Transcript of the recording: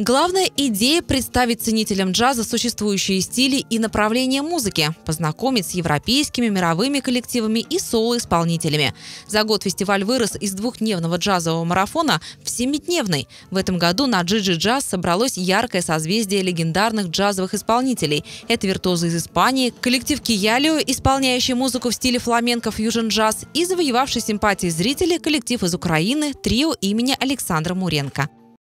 Главная идея – представить ценителям джаза существующие стили и направления музыки, познакомить с европейскими мировыми коллективами и соло-исполнителями. За год фестиваль вырос из двухдневного джазового марафона в семидневный. В этом году на Джиджи Джаз собралось яркое созвездие легендарных джазовых исполнителей. Это виртуозы из Испании, коллектив Киялио, исполняющий музыку в стиле фламенко фьюжн джаз и завоевавший симпатии зрителей коллектив из Украины, трио имени Александра Муренко.